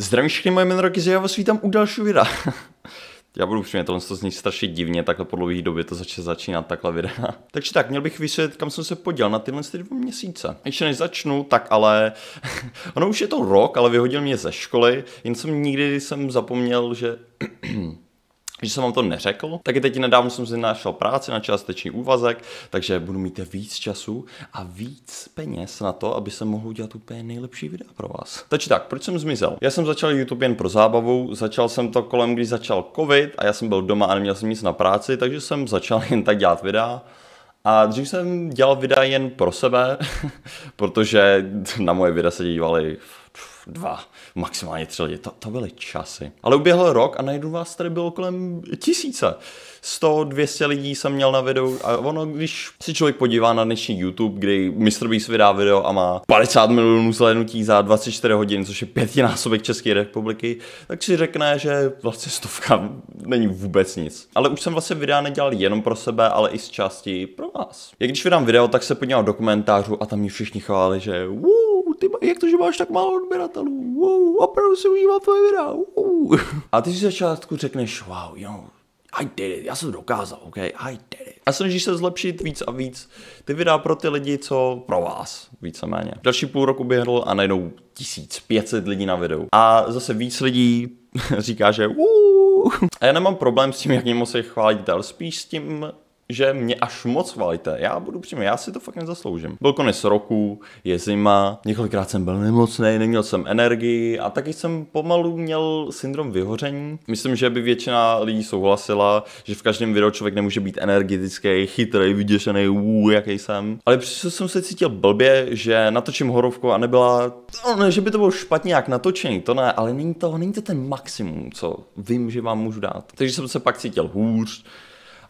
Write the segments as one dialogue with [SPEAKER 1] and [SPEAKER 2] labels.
[SPEAKER 1] Zdravím všechny moje jméno Roky, já vás vítám u dalšího videa. já budu upřímně, tohle to zní strašně divně, takhle po dlouhé době to začne začínat takhle videa. Takže tak, měl bych vysvětlit, kam jsem se podělal na tyhle dva měsíce. Ještě než začnu, tak ale, ono už je to rok, ale vyhodil mě ze školy, jen jsem nikdy jsem zapomněl, že že jsem vám to neřekl, tak teď nedávno jsem si našel práci na částečný úvazek, takže budu mít víc času a víc peněz na to, aby se mohl dělat úplně nejlepší videa pro vás. Takže tak, proč jsem zmizel? Já jsem začal YouTube jen pro zábavu, začal jsem to kolem, když začal covid a já jsem byl doma a neměl jsem nic na práci, takže jsem začal jen tak dělat videa. A dřív jsem dělal videa jen pro sebe, protože na moje videa se dívali dva, maximálně tři lidi. To, to byly časy. Ale uběhl rok a najednou vás tady bylo kolem tisíce. 100, 200 lidí jsem měl na videu a ono, když si člověk podívá na dnešní YouTube, kdy Mr. vydá video a má 50 milionů zhlédnutí za 24 hodin, což je pětinásobek České republiky, tak si řekne, že vlastně stovka není vůbec nic. Ale už jsem vlastně videa nedělal jenom pro sebe, ale i z části pro vás. Jak když vydám video, tak se podívám do komentářů a tam mě všichni chválili, že woo, ty, jak to, že máš tak málo odběratelů, wow, opravdu si užívám tvoje videa. Wow. A ty si začátku řekneš, wow, jo, I did it, já jsem dokázal, OK, I did it. A snažíš se zlepšit víc a víc ty videa pro ty lidi, co pro vás, víceméně. Další půl roku běhl a najednou 1500 lidí na videu. A zase víc lidí říká, že uh. A já nemám problém s tím, jak němu se chválíte, ale spíš s tím, že mě až moc chválíte. Já budu přímo, já si to fakt nezasloužím. Byl konec roku, je zima, několikrát jsem byl nemocný, neměl jsem energii a taky jsem pomalu měl syndrom vyhoření. Myslím, že by většina lidí souhlasila, že v každém videu člověk nemůže být energický, chytrý, vyděšený, ú, jaký jsem. Ale přesto jsem se cítil blbě, že natočím horovku a nebyla, no, ne, že by to bylo špatně jak natočený, to ne, ale není to, není to ten maximum, co vím, že vám můžu dát. Takže jsem se pak cítil hůř,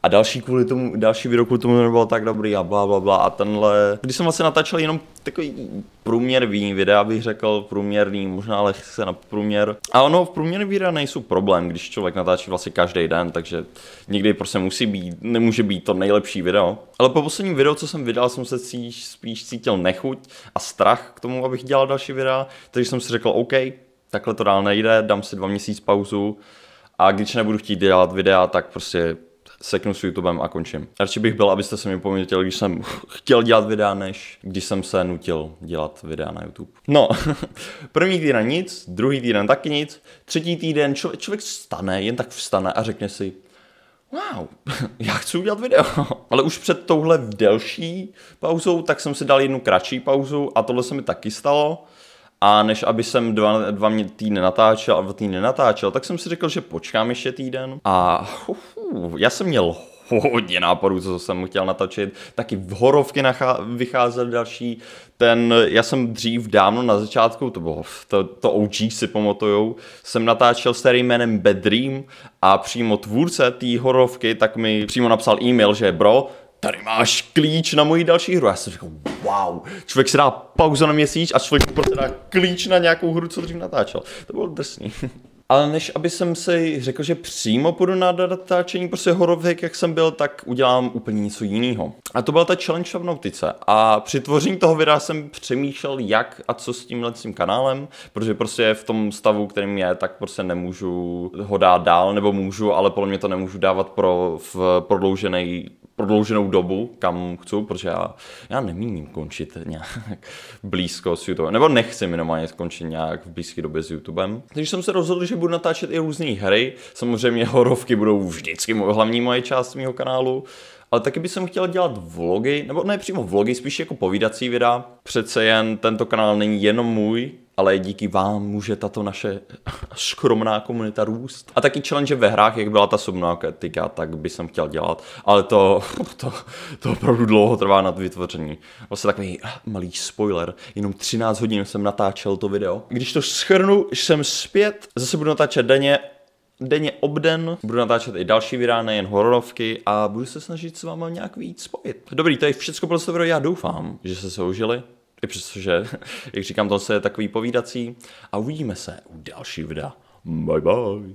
[SPEAKER 1] a další kvůli tomu, další video kvůli tomu nebylo tak dobrý a bla, bla, bla a tenhle. Když jsem vlastně natáčel jenom takový průměrný videa, bych řekl, průměrný, možná lehce na průměr. A ono, v průměrný videa nejsou problém, když člověk natáčí vlastně každý den, takže někdy prostě musí být, nemůže být to nejlepší video. Ale po posledním videu, co jsem vydal, jsem se cíš, spíš cítil nechuť a strach k tomu, abych dělal další videa, takže jsem si řekl, OK, takhle to dál nejde, dám si dva měsíc pauzu a když nebudu chtít dělat videa, tak prostě seknu s YouTubem a končím. Radši bych byl, abyste se mi pomětili, když jsem chtěl dělat videa, než když jsem se nutil dělat videa na YouTube. No, první týden nic, druhý týden taky nic, třetí týden člověk, člověk vstane, jen tak vstane a řekne si, wow, já chci udělat video. Ale už před touhle delší pauzou, tak jsem si dal jednu kratší pauzu a tohle se mi taky stalo. A než aby jsem dva, dva mě týdny natáčel a dva týdny natáčel, tak jsem si řekl, že počkám ještě týden. A uf, já jsem měl hodně náporů, co jsem chtěl natočit. Taky v horovky nachá- vycházel další. Ten, já jsem dřív dávno na začátku, to bylo, to, to OG si pamatujou, jsem natáčel starým jménem Bedream a přímo tvůrce té horovky tak mi přímo napsal e-mail, že bro, tady máš klíč na moji další hru. Já jsem říkal, wow, člověk si dá pauzu na měsíc a člověk prostě dá klíč na nějakou hru, co dřív natáčel. To bylo drsný. Ale než aby jsem si řekl, že přímo půjdu na datáčení prostě horověk, jak jsem byl, tak udělám úplně něco jiného. A to byla ta challenge v nautice. A při tvoření toho videa jsem přemýšlel, jak a co s tímhle tím kanálem, protože prostě v tom stavu, kterým je, tak prostě nemůžu ho dát dál, nebo můžu, ale podle mě to nemůžu dávat pro v prodloužený prodlouženou dobu, kam chci, protože já, já nemíním končit nějak blízko s YouTube, nebo nechci minimálně skončit nějak v blízké době s YouTubem. Takže jsem se rozhodl, že budu natáčet i různé hry, samozřejmě horovky budou vždycky hlavní moje část mého kanálu, ale taky bych chtěl dělat vlogy, nebo ne přímo vlogy, spíš jako povídací videa. Přece jen tento kanál není jenom můj, ale díky vám může tato naše skromná komunita růst. A taky challenge ve hrách, jak byla ta subnautika, tak by jsem chtěl dělat, ale to, to, to opravdu dlouho trvá nad vytvoření. Vlastně takový ah, malý spoiler, jenom 13 hodin jsem natáčel to video. Když to schrnu, jsem zpět, zase budu natáčet denně, denně obden. Budu natáčet i další videa, nejen hororovky a budu se snažit s váma nějak víc spojit. Dobrý, to je všechno pro to já doufám, že jste se užili. I přestože, jak říkám, to se je takový povídací. A uvidíme se u další videa. Bye bye.